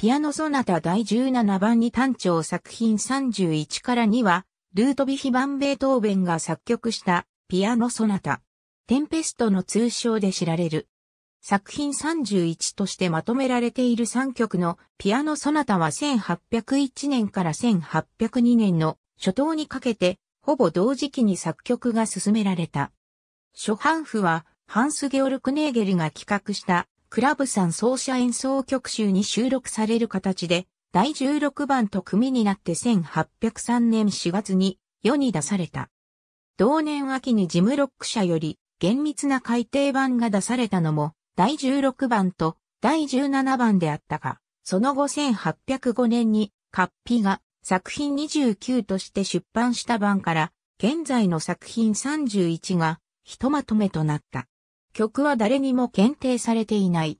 ピアノソナタ第17番に単調作品31から2は、ルートビヒ・バン・ベートーベンが作曲したピアノソナタ。テンペストの通称で知られる。作品31としてまとめられている3曲のピアノソナタは1801年から1802年の初頭にかけて、ほぼ同時期に作曲が進められた。初版譜はハンス・ゲオルク・ネーゲルが企画したクラブさん奏者演奏曲集に収録される形で、第16番と組になって1803年4月に世に出された。同年秋にジムロック社より厳密な改訂版が出されたのも第16番と第17番であったが、その後1805年にカッピが作品29として出版した版から現在の作品31がひとまとめとなった。曲は誰にも検定されていない。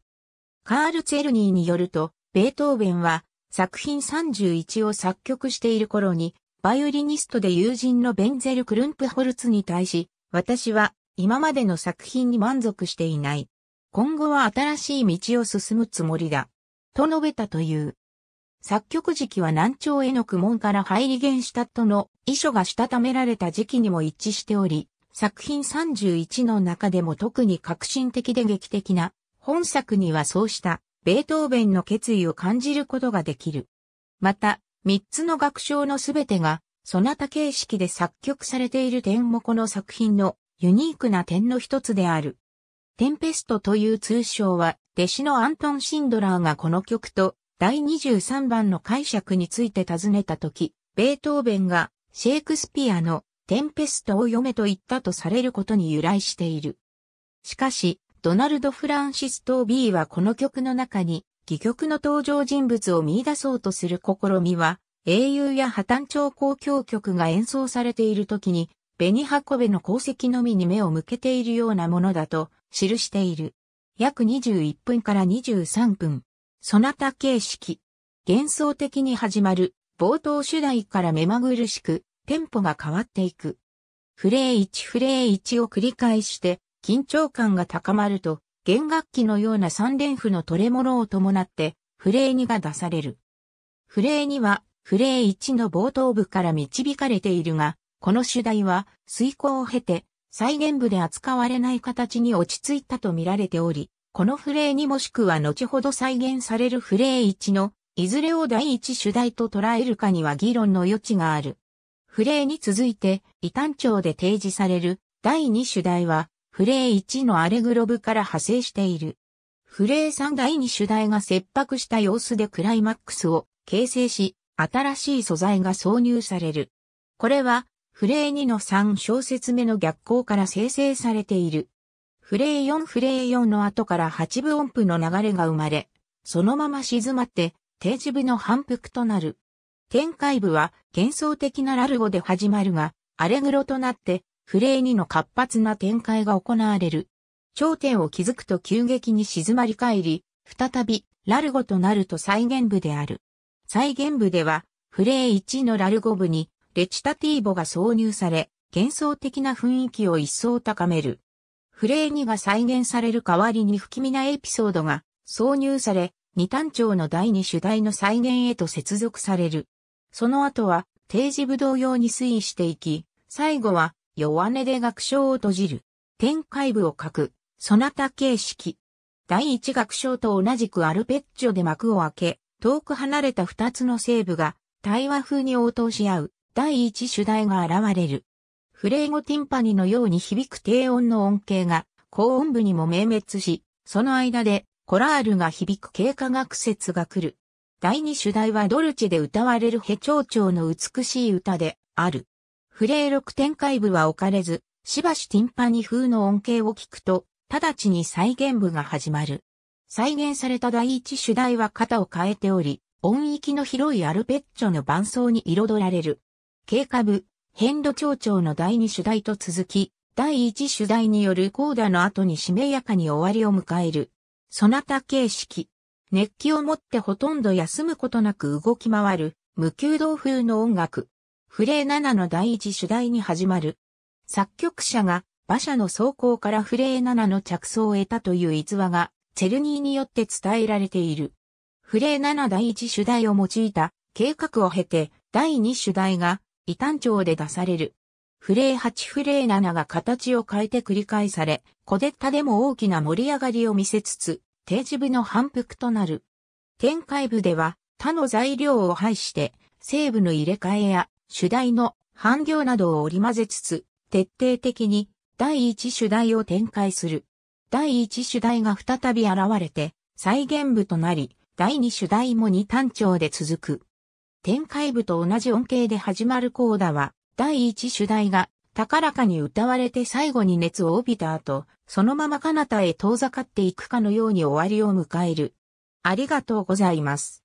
カール・ツェルニーによると、ベートーベンは作品31を作曲している頃に、バイオリニストで友人のベンゼル・クルンプホルツに対し、私は今までの作品に満足していない。今後は新しい道を進むつもりだ。と述べたという。作曲時期は南朝への苦問から入り現したとの遺書がしたためられた時期にも一致しており、作品31の中でも特に革新的で劇的な本作にはそうしたベートーベンの決意を感じることができる。また、3つの楽章のすべてが、そなた形式で作曲されている点もこの作品のユニークな点の一つである。テンペストという通称は、弟子のアントン・シンドラーがこの曲と第23番の解釈について尋ねたとき、ベートーベンがシェイクスピアのテンペストを読めと言ったとされることに由来している。しかし、ドナルド・フランシス・トービーはこの曲の中に、戯曲の登場人物を見出そうとする試みは、英雄や破綻調交響曲が演奏されている時に、ベニハコベの功績のみに目を向けているようなものだと記している。約21分から23分。そなた形式。幻想的に始まる冒頭主題から目まぐるしくテンポが変わっていく。フレー1フレー1を繰り返して、緊張感が高まると、弦楽器のような三連符のトレモロを伴って、フレー2が出される。フレー2は、フレー1の冒頭部から導かれているが、この主題は、遂行を経て、再現部で扱われない形に落ち着いたと見られており、このフレー2もしくは後ほど再現されるフレー1の、いずれを第一主題と捉えるかには議論の余地がある。フレーに続いて、異端調で提示される第2主題は、フレー1のアレグロブから派生している。フレー3第2主題が切迫した様子でクライマックスを形成し、新しい素材が挿入される。これは、フレー2の3小節目の逆光から生成されている。フレイ4フレイ4の後から8分音符の流れが生まれ、そのまま静まって、定時部の反復となる。展開部は幻想的なラルゴで始まるが、アレグロとなってフレーにの活発な展開が行われる。頂点を築くと急激に静まり返り、再びラルゴとなると再現部である。再現部では、フレー1のラルゴ部にレチタティーボが挿入され、幻想的な雰囲気を一層高める。フレー2が再現される代わりに不気味なエピソードが挿入され、二単調の第二主題の再現へと接続される。その後は定時武道用に推移していき、最後は弱音で学章を閉じる。展開部を書く、そなた形式。第一学章と同じくアルペッチョで幕を開け、遠く離れた二つの西部が対話風に応答し合う第一主題が現れる。フレーゴティンパニのように響く低音の音形が高音部にも明滅し、その間でコラールが響く経過学説が来る。第二主題はドルチェで歌われるヘ長調の美しい歌である。フレー録展開部は置かれず、しばしティンパニ風の音景を聞くと、直ちに再現部が始まる。再現された第一主題は型を変えており、音域の広いアルペッチョの伴奏に彩られる。経過部、変度長調の第二主題と続き、第一主題によるコーダの後にしめやかに終わりを迎える。そなた形式。熱気を持ってほとんど休むことなく動き回る、無休動風の音楽。フレー7の第一主題に始まる。作曲者が馬車の走行からフレー7の着想を得たという逸話が、チェルニーによって伝えられている。フレー7第一主題を用いた計画を経て、第二主題が、異端調で出される。フレー8フレー7が形を変えて繰り返され、小デッタでも大きな盛り上がりを見せつつ、定時部の反復となる。展開部では他の材料を排して、西部の入れ替えや主題の半行などを織り交ぜつつ、徹底的に第一主題を展開する。第一主題が再び現れて、再現部となり、第二主題も二単調で続く。展開部と同じ音形で始まるコーダは、第一主題が高らかに歌われて最後に熱を帯びた後、そのまま彼方へ遠ざかっていくかのように終わりを迎える。ありがとうございます。